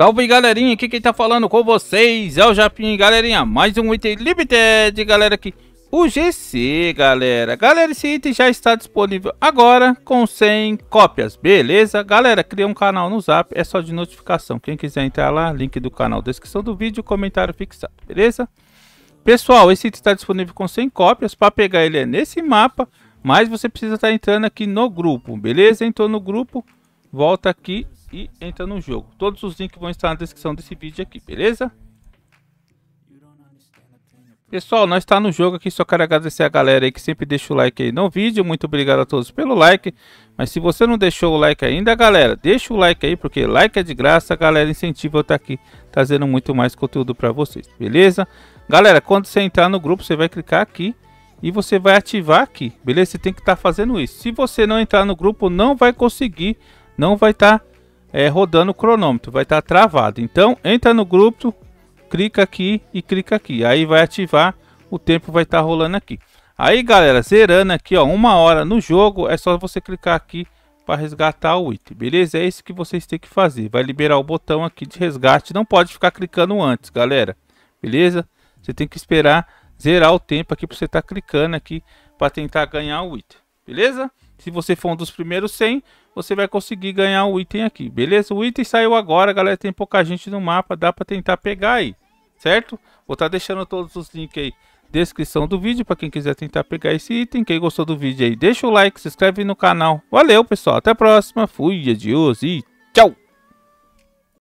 Salve galerinha, aqui quem tá falando com vocês é o Japim, galerinha, mais um item limited, galera, aqui, o GC, galera, galera, esse item já está disponível agora com 100 cópias, beleza? Galera, cria um canal no Zap, é só de notificação, quem quiser entrar lá, link do canal, descrição do vídeo, comentário fixado, beleza? Pessoal, esse item está disponível com 100 cópias, para pegar ele é nesse mapa, mas você precisa estar tá entrando aqui no grupo, beleza? Entrou no grupo, volta aqui e entra no jogo. Todos os links vão estar na descrição desse vídeo aqui, beleza? Pessoal, nós está no jogo aqui, só quero agradecer a galera aí que sempre deixa o like aí no vídeo. Muito obrigado a todos pelo like. Mas se você não deixou o like ainda, galera, deixa o like aí, porque like é de graça, a galera incentiva eu estar tá aqui trazendo muito mais conteúdo para vocês, beleza? Galera, quando você entrar no grupo, você vai clicar aqui e você vai ativar aqui, beleza? Você tem que estar tá fazendo isso. Se você não entrar no grupo, não vai conseguir, não vai estar... Tá é, rodando o cronômetro, vai estar tá travado. Então entra no grupo, clica aqui e clica aqui, aí vai ativar, o tempo vai estar tá rolando aqui. Aí galera, zerando aqui ó, uma hora no jogo, é só você clicar aqui para resgatar o item, beleza? É isso que vocês têm que fazer, vai liberar o botão aqui de resgate, não pode ficar clicando antes galera, beleza? Você tem que esperar zerar o tempo aqui para você estar tá clicando aqui para tentar ganhar o item, beleza? Se você for um dos primeiros 100, você vai conseguir ganhar o item aqui, beleza? O item saiu agora, galera, tem pouca gente no mapa, dá para tentar pegar aí, certo? Vou estar tá deixando todos os links aí descrição do vídeo para quem quiser tentar pegar esse item. Quem gostou do vídeo aí, deixa o like, se inscreve no canal. Valeu, pessoal, até a próxima. Fui, adios e tchau!